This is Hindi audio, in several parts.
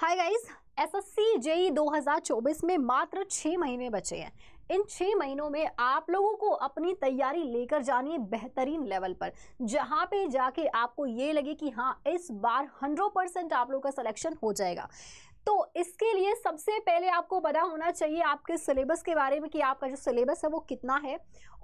हाय गाइस एसएससी जेई 2024 में मात्र छः महीने बचे हैं इन छः महीनों में आप लोगों को अपनी तैयारी लेकर जानी है बेहतरीन लेवल पर जहां पे जाके आपको ये लगे कि हाँ इस बार 100 परसेंट आप लोगों का सिलेक्शन हो जाएगा तो इसके लिए सबसे पहले आपको पता होना चाहिए आपके सिलेबस के बारे में कि आपका जो सिलेबस है वो कितना है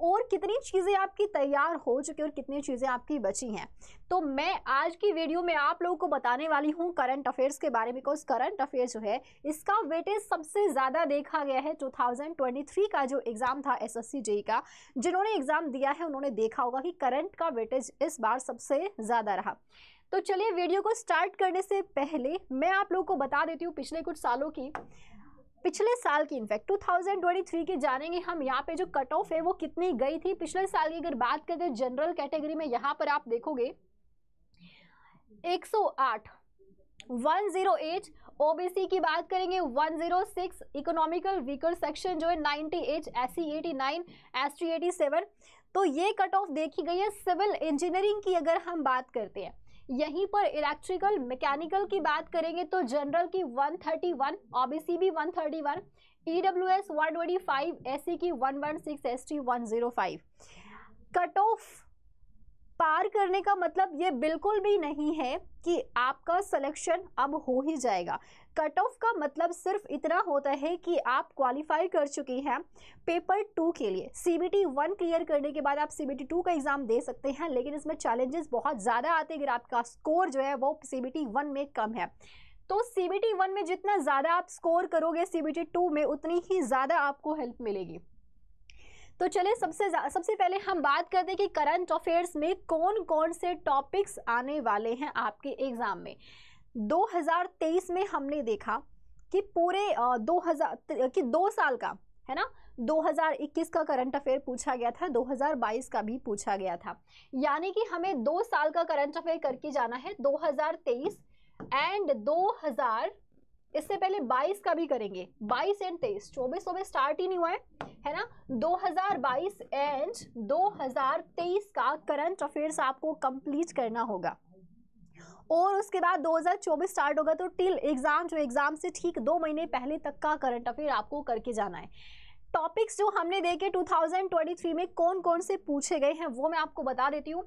और कितनी चीज़ें आपकी तैयार हो चुकी और कितनी चीज़ें आपकी बची हैं तो मैं आज की वीडियो में आप लोगों को बताने वाली हूँ करंट अफेयर्स के बारे में बिकॉज करंट अफेयर्स जो है इसका वेटेज सबसे ज़्यादा देखा गया है टू का जो एग्ज़ाम था एस एस e का जिन्होंने एग्ज़ाम दिया है उन्होंने देखा होगा कि करंट का वेटेज इस बार सबसे ज़्यादा रहा तो चलिए वीडियो को स्टार्ट करने से पहले मैं आप लोगों को बता देती हूँ पिछले कुछ सालों की पिछले साल की इनफैक्ट 2023 की जानेंगे हम यहाँ पे जो कट ऑफ है वो कितनी गई थी पिछले साल की अगर बात करें जनरल तो कैटेगरी में यहाँ पर आप देखोगे 108 108 ओबीसी की बात करेंगे 106 इकोनॉमिकल वीकर सेक्शन जो है नाइन एस 89 एटी 87 तो ये कट ऑफ देखी गई है सिविल इंजीनियरिंग की अगर हम बात करते हैं यहीं पर इलेक्ट्रिकल मैकेनिकल की बात करेंगे तो जनरल की वन थर्टी वन ओबीसी भी one thirty one E W S one twenty five S C की one one six S T one zero five cut off पार करने का मतलब ये बिल्कुल भी नहीं है कि आपका सिलेक्शन अब हो ही जाएगा कट ऑफ का मतलब सिर्फ इतना होता है कि आप क्वालिफाई कर चुकी हैं पेपर टू के लिए C B T one clear करने के बाद आप सी बी टी टू का एग्ज़ाम दे सकते हैं लेकिन इसमें चैलेंजेस बहुत ज़्यादा आते हैं अगर आपका स्कोर जो है वो सी बी टी वन में कम है तो सी बी टी वन में जितना ज़्यादा आप स्कोर करोगे सी बी टी टू में उतनी ही ज़्यादा आपको हेल्प मिलेगी तो चले सबसे सबसे पहले हम बात करते हैं कि करंट अफेयर्स में कौन कौन से टॉपिक्स आने वाले हैं आपके एग्ज़ाम में 2023 में हमने देखा कि पूरे दो हज़ार कि दो साल का है ना 2021 का करंट अफेयर पूछा गया था 2022 का भी पूछा गया था यानी कि हमें दो साल का करंट अफेयर करके जाना है 2023 एंड इससे पहले 22 का भी करेंगे 22 एंड 23 चौबीस चौबीस तो स्टार्ट ही नहीं हुआ है है ना 2022 एंड 2023 का करंट अफेयर्स आपको कंप्लीट करना होगा और उसके बाद 2024 स्टार्ट होगा तो टिल एग्ज़ाम जो एग्ज़ाम से ठीक दो महीने पहले तक का करंट अफेयर आपको करके जाना है टॉपिक्स जो हमने देखे 2023 में कौन कौन से पूछे गए हैं वो मैं आपको बता देती हूँ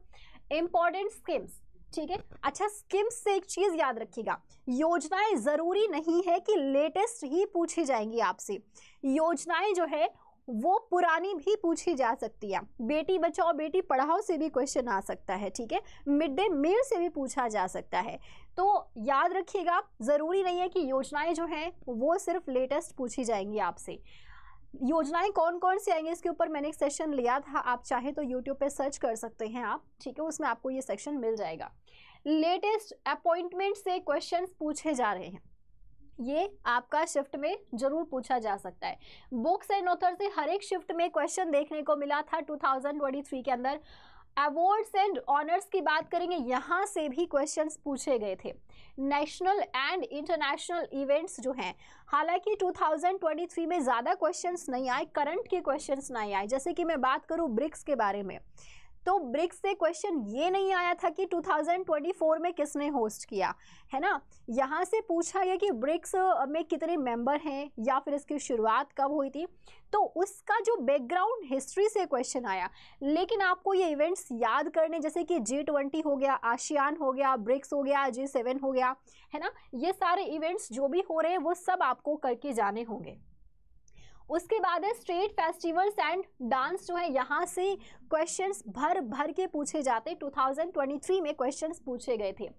इम्पॉर्टेंट स्किम्स ठीक है अच्छा स्किम्स से एक चीज याद रखिएगा योजनाएं जरूरी नहीं है कि लेटेस्ट ही पूछी जाएंगी आपसे योजनाएं जो है वो पुरानी भी पूछी जा सकती है बेटी बचाओ बेटी पढ़ाओ से भी क्वेश्चन आ सकता है ठीक है मिड डे मील से भी पूछा जा सकता है तो याद रखिएगा ज़रूरी नहीं है कि योजनाएं जो हैं वो सिर्फ लेटेस्ट पूछी जाएंगी आपसे योजनाएं कौन कौन सी आएंगी इसके ऊपर मैंने एक सेशन लिया था आप चाहे तो यूट्यूब पे सर्च कर सकते हैं आप ठीक है उसमें आपको ये सेक्शन मिल जाएगा लेटेस्ट अपॉइंटमेंट से क्वेश्चन पूछे जा रहे हैं ये आपका शिफ्ट में जरूर पूछा जा सकता है बुक्स एंड ऑथर से हर एक शिफ्ट में क्वेश्चन देखने को मिला था 2023 के अंदर अवार्ड्स एंड ऑनर्स की बात करेंगे यहाँ से भी क्वेश्चंस पूछे गए थे नेशनल एंड इंटरनेशनल इवेंट्स जो हैं हालांकि 2023 में ज़्यादा क्वेश्चंस नहीं आए करंट के क्वेश्चंस नहीं आए जैसे कि मैं बात करूँ ब्रिक्स के बारे में तो ब्रिक्स से क्वेश्चन ये नहीं आया था कि 2024 में किसने होस्ट किया है ना यहाँ से पूछा गया कि ब्रिक्स में कितने मेंबर हैं या फिर इसकी शुरुआत कब हुई थी तो उसका जो बैकग्राउंड हिस्ट्री से क्वेश्चन आया लेकिन आपको ये इवेंट्स याद करने जैसे कि जी ट्वेंटी हो गया आशियान हो गया ब्रिक्स हो गया जी सेवन हो गया है ना ये सारे इवेंट्स जो भी हो रहे हैं वो सब आपको करके जाने होंगे उसके बाद है स्ट्रीट फेस्टिवल्स एंड डांस जो है यहाँ से क्वेश्चंस भर भर के पूछे जाते 2023 में क्वेश्चंस पूछे गए थे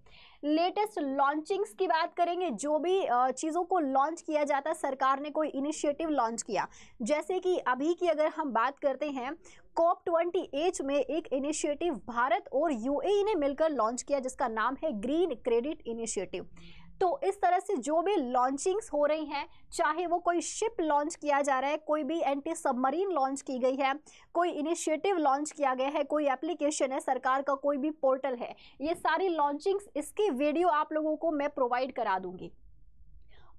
लेटेस्ट लॉन्चिंग्स की बात करेंगे जो भी चीज़ों को लॉन्च किया जाता है सरकार ने कोई इनिशिएटिव लॉन्च किया जैसे कि अभी की अगर हम बात करते हैं कॉप ट्वेंटी में एक इनिशिएटिव भारत और यूएई e ने मिलकर लॉन्च किया जिसका नाम है ग्रीन क्रेडिट इनिशिएटिव तो इस तरह से जो भी लॉन्चिंग्स हो रही हैं चाहे वो कोई शिप लॉन्च किया जा रहा है कोई भी एंटी सबमरीन लॉन्च की गई है कोई इनिशिएटिव लॉन्च किया गया है कोई एप्लीकेशन है सरकार का कोई भी पोर्टल है ये सारी लॉन्चिंग्स इसकी वीडियो आप लोगों को मैं प्रोवाइड करा दूंगी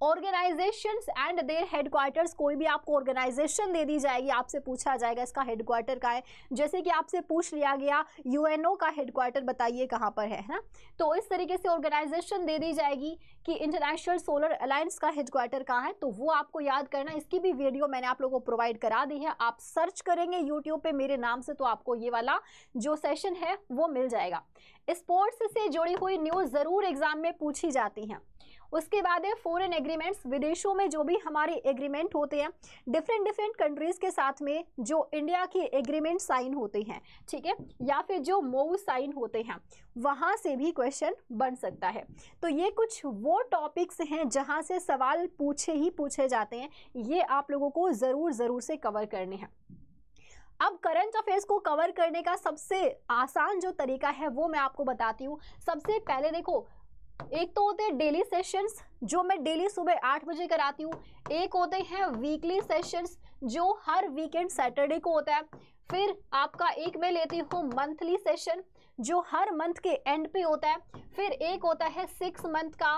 ऑर्गेनाइजेशंस एंड देयर हेडक्वार्टर्स कोई भी आपको ऑर्गेनाइजेशन दे दी जाएगी आपसे पूछा जाएगा इसका हेडक्वार्टर का है जैसे कि आपसे पूछ लिया गया यूएनओ का हेडक्वार्टर बताइए कहाँ पर है ना तो इस तरीके से ऑर्गेनाइजेशन दे दी जाएगी कि इंटरनेशनल सोलर अलायंस का हेडक्वार्टर कहाँ है तो वो आपको याद करना इसकी भी वीडियो मैंने आप लोगों को प्रोवाइड करा दी है आप सर्च करेंगे यूट्यूब पर मेरे नाम से तो आपको ये वाला जो सेशन है वो मिल जाएगा स्पोर्ट्स से जुड़ी हुई न्यूज़ ज़रूर एग्जाम में पूछी जाती हैं उसके बाद है फॉरेन एग्रीमेंट्स विदेशों में जो भी हमारे एग्रीमेंट होते हैं डिफरेंट डिफरेंट कंट्रीज के साथ में जो इंडिया के एग्रीमेंट साइन होते हैं ठीक है या फिर जो मोव साइन होते हैं वहां से भी क्वेश्चन बन सकता है तो ये कुछ वो टॉपिक्स हैं जहां से सवाल पूछे ही पूछे जाते हैं ये आप लोगों को ज़रूर ज़रूर से कवर करने हैं अब करंट अफेयर्स को कवर करने का सबसे आसान जो तरीका है वो मैं आपको बताती हूँ सबसे पहले देखो एक तो होते हैं डेली सेशंस जो मैं डेली सुबह आठ बजे कराती हूँ एक होते हैं वीकली सेशंस जो हर वीकेंड सैटरडे को होता है फिर आपका एक मैं लेती हूँ मंथली सेशन जो हर मंथ के एंड पे होता है फिर एक होता है सिक्स मंथ का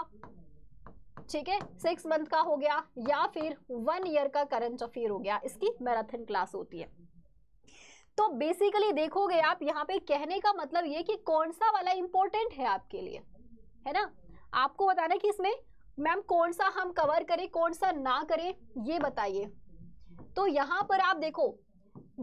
ठीक है सिक्स मंथ का हो गया या फिर वन ईयर का करंट अफेयर हो गया इसकी मैराथन क्लास होती है तो बेसिकली देखोगे आप यहाँ पे कहने का मतलब ये कि कौन सा वाला इंपॉर्टेंट है आपके लिए है ना आपको बताना कि इसमें मैम कौन सा हम कवर करें कौन सा ना करें ये बताइए तो यहाँ पर आप देखो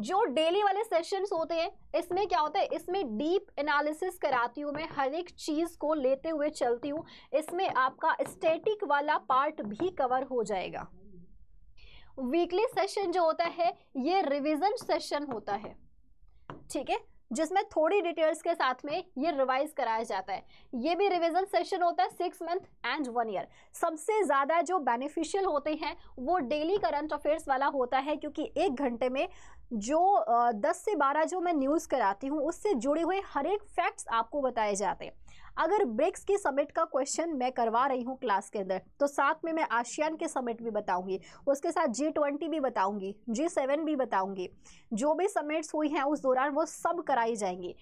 जो डेली वाले सेशंस होते हैं इसमें क्या होता है इसमें डीप एनालिसिस कराती हूँ मैं हर एक चीज़ को लेते हुए चलती हूँ इसमें आपका स्टैटिक वाला पार्ट भी कवर हो जाएगा वीकली सेशन जो होता है ये रिवीजन सेशन होता है ठीक है जिसमें थोड़ी डिटेल्स के साथ में ये रिवाइज कराया जाता है ये भी रिविजन सेशन होता है six month and one year सबसे ज़्यादा जो बेनिफिशियल होते हैं वो डेली करंट अफेयर्स वाला होता है क्योंकि एक घंटे में जो दस से बारह जो मैं न्यूज़ कराती हूँ उससे जुड़े हुए हर एक फैक्ट्स आपको बताए जाते हैं अगर ब्रिक्स की समिट का क्वेश्चन मैं करवा रही हूँ क्लास के अंदर तो साथ में मैं आशियान के समिट भी बताऊंगी उसके साथ जी ट्वेंटी भी बताऊंगी जी सेवन भी बताऊंगी जो भी समिट्स हुई हैं उस दौरान वो सब कराई जाएंगी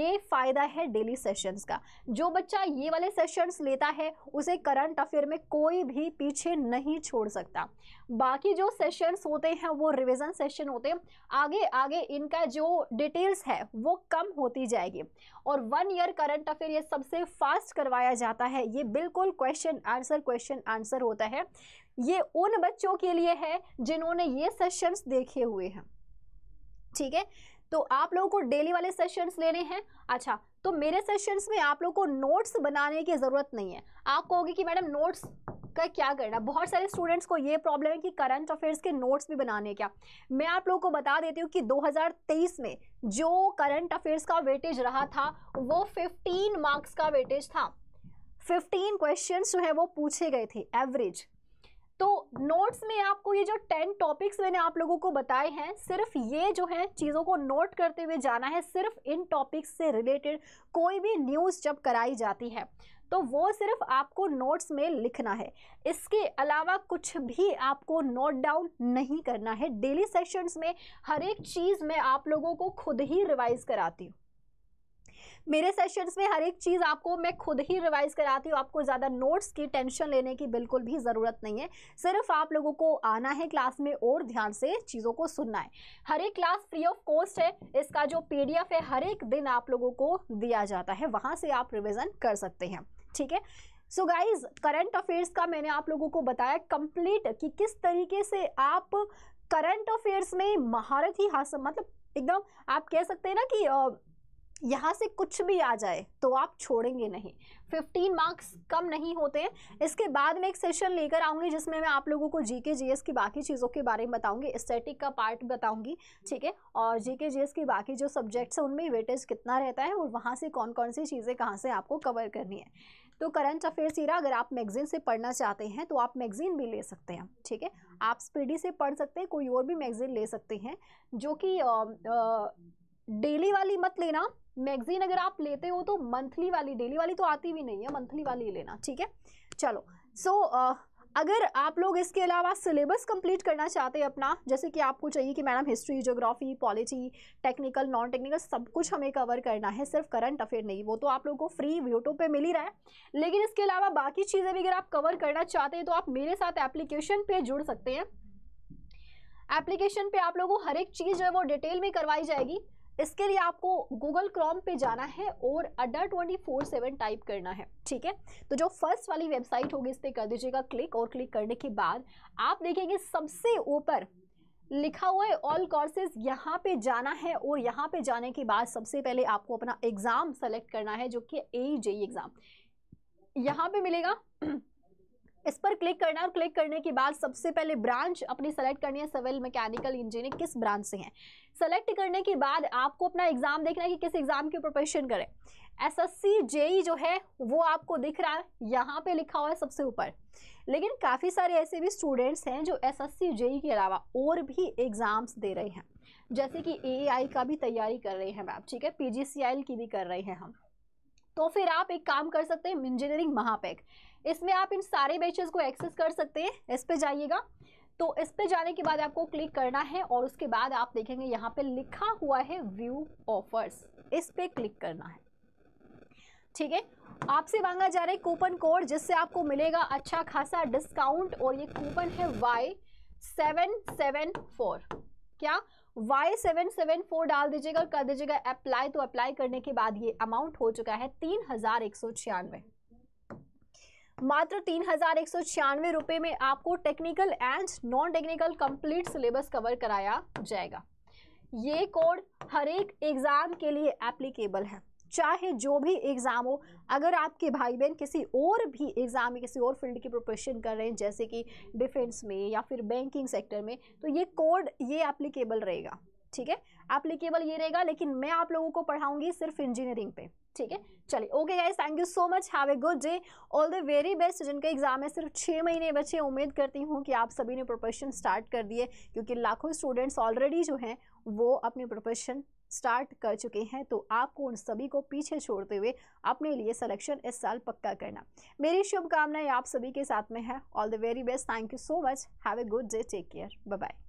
ये फ़ायदा है डेली सेशंस का जो बच्चा ये वाले सेशंस लेता है उसे करंट अफेयर में कोई भी पीछे नहीं छोड़ सकता बाकी जो सेशंस होते हैं वो रिविज़न सेशन होते हैं आगे आगे इनका जो डिटेल्स है वो कम होती जाएगी और वन ईयर करंट अफेयर ये सबसे फास्ट करवाया जाता है ये बिल्कुल क्वेश्चन आंसर क्वेश्चन आंसर होता है ये उन बच्चों के लिए है जिन्होंने ये सेशंस देखे हुए हैं ठीक है तो आप लोगों को डेली वाले सेशंस लेने हैं अच्छा तो मेरे सेशंस में आप लोगों को नोट्स बनाने की ज़रूरत नहीं है आप कहोगे कि मैडम नोट्स का क्या करना बहुत सारे स्टूडेंट्स को ये प्रॉब्लम है कि करंट अफेयर्स के नोट्स भी बनाने क्या मैं आप लोगों को बता देती हूँ कि 2023 में जो करंट अफेयर्स का वेटेज रहा था वो 15 मार्क्स का वेटेज था 15 क्वेश्चंस जो है वो पूछे गए थे एवरेज तो नोट्स में आपको ये जो टेन टॉपिक्स मैंने आप लोगों को बताए हैं सिर्फ ये जो है चीज़ों को नोट करते हुए जाना है सिर्फ इन टॉपिक्स से रिलेटेड कोई भी न्यूज़ जब कराई जाती है तो वो सिर्फ आपको नोट्स में लिखना है इसके अलावा कुछ भी आपको नोट डाउन नहीं करना है डेली सेशंस में हर एक चीज़ मैं आप लोगों को खुद ही रिवाइज़ कराती हूँ मेरे सेशंस में हर एक चीज़ आपको मैं खुद ही रिवाइज कराती हूँ आपको ज़्यादा नोट्स की टेंशन लेने की बिल्कुल भी ज़रूरत नहीं है सिर्फ आप लोगों को आना है क्लास में और ध्यान से चीज़ों को सुनना है हर एक क्लास फ्री ऑफ कॉस्ट है इसका जो पी है हर एक दिन आप लोगों को दिया जाता है वहाँ से आप रिविज़न कर सकते हैं ठीक है सो गाइज करंट अफेयर्स का मैंने आप लोगों को बताया कंप्लीट कि किस तरीके से आप करंट अफेयर्स में महारत ही हासिल मतलब एकदम आप कह सकते हैं ना कि यहाँ से कुछ भी आ जाए तो आप छोड़ेंगे नहीं 15 मार्क्स कम नहीं होते हैं इसके बाद में एक सेशन लेकर आऊँगी जिसमें मैं आप लोगों को जीके जीएस की बाकी चीज़ों के बारे में बताऊँगी स्टैटिक का पार्ट बताऊँगी ठीक है और जीके जीएस की बाकी जो सब्जेक्ट्स हैं उनमें वेटेज कितना रहता है और वहाँ से कौन कौन सी चीज़ें कहाँ से आपको कवर करनी है तो करंट अफेयर सीरा अगर आप मैगजीन से पढ़ना चाहते हैं तो आप मैगजीन भी ले सकते हैं ठीक है आप स्पीडी से पढ़ सकते हैं कोई और भी मैगजीन ले सकते हैं जो कि डेली वाली मत लेना मैगजीन अगर आप लेते हो तो मंथली वाली डेली वाली तो आती भी नहीं है मंथली वाली लेना ठीक है चलो सो so, uh, अगर आप लोग इसके अलावा सिलेबस कंप्लीट करना चाहते हैं अपना जैसे कि आपको चाहिए कि madam history geography polity technical non technical सब कुछ हमें कवर करना है सिर्फ करंट अफेयर नहीं वो तो आप लोगों को फ्री यूट्यूब पे मिल ही रहा है लेकिन इसके अलावा बाकी चीज़ें भी अगर आप कवर करना चाहते हैं तो आप मेरे साथ एप्लीकेशन पर जुड़ सकते हैं एप्लीकेशन पे आप लोगों को हर एक चीज़ जो है वो डिटेल में करवाई जाएगी इसके लिए आपको गूगल क्रोम पे जाना है और अडर ट्वेंटी फोर सेवन टाइप करना है ठीक है तो जो फर्स्ट वाली वेबसाइट होगी इस पर कर दीजिएगा क्लिक और क्लिक करने के बाद आप देखेंगे सबसे ऊपर लिखा हुआ है ऑल कोर्सेज यहाँ पे जाना है और यहाँ पे जाने के बाद सबसे पहले आपको अपना एग्ज़ाम सेलेक्ट करना है जो कि ए जे एग्ज़ाम यहाँ पे मिलेगा इस पर क्लिक करना है और क्लिक करने के बाद सबसे पहले ब्रांच अपनी सेलेक्ट करनी है सिविल मैकेनिकल इंजीनियरिंग किस ब्रांच से है सेलेक्ट करने के बाद आपको अपना एग्ज़ाम देखना है कि किस एग्ज़ाम की प्रिपरेशन करें एस एस सी जेई जो है वो आपको दिख रहा है यहाँ पे लिखा हुआ है सबसे ऊपर लेकिन काफ़ी सारे ऐसे भी स्टूडेंट्स हैं जो एस एस सी जेई के अलावा और भी एग्ज़ाम्स दे रहे हैं जैसे कि ए आई का भी तैयारी कर रहे हैं मैम ठीक है P G C I L की भी कर रहे हैं हम तो फिर आप एक काम कर सकते हैं इंजीनियरिंग महापैक इसमें आप इन सारे बैचेस को एक्सेस कर सकते हैं इस पे जाइएगा तो इस पे जाने के बाद आपको क्लिक करना है और उसके बाद आप देखेंगे यहाँ पे लिखा हुआ है व्यू ऑफर्स इस पे क्लिक करना है ठीक है आपसे मांगा जा रहा है कूपन कोड जिससे आपको मिलेगा अच्छा खासा डिस्काउंट और ये कूपन है वाई सेवन सेवन फोर क्या वाई सेवन सेवन फोर डाल दीजिएगा और कर दीजिएगा अप्लाई तो अप्लाई करने के बाद ये अमाउंट हो चुका है तीन हजार एक सौ छियानवे मात्र तीन हजार एक सौ छियानवे रुपये में आपको technical and non technical complete syllabus cover कराया जाएगा ये कोड हर एक एग्ज़ाम के लिए एप्लीकेबल है चाहे जो भी एग्ज़ाम हो अगर आपके भाई बहन किसी और भी एग्ज़ाम में किसी और फील्ड की प्रिपरेशन कर रहे हैं जैसे कि डिफेंस में या फिर बैंकिंग सेक्टर में तो ये कोड ये एप्लीकेबल रहेगा ठीक है एप्लीकेबल ये रहेगा लेकिन मैं आप लोगों को पढ़ाऊंगी सिर्फ इंजीनियरिंग पे ठीक है चलिए okay guys thank you so much have a good day all the very best जिनका एग्जाम है सिर्फ छः महीने बचे उम्मीद करती हूँ कि आप सभी ने प्रोफेशन स्टार्ट कर दिए क्योंकि लाखों स्टूडेंट्स ऑलरेडी जो हैं वो अपनी प्रोफेशन स्टार्ट कर चुके हैं तो आपको उन सभी को पीछे छोड़ते हुए अपने लिए सिलेक्शन इस साल पक्का करना मेरी शुभकामनाएं आप सभी के साथ में है all the very best thank you so much have a good day take care bye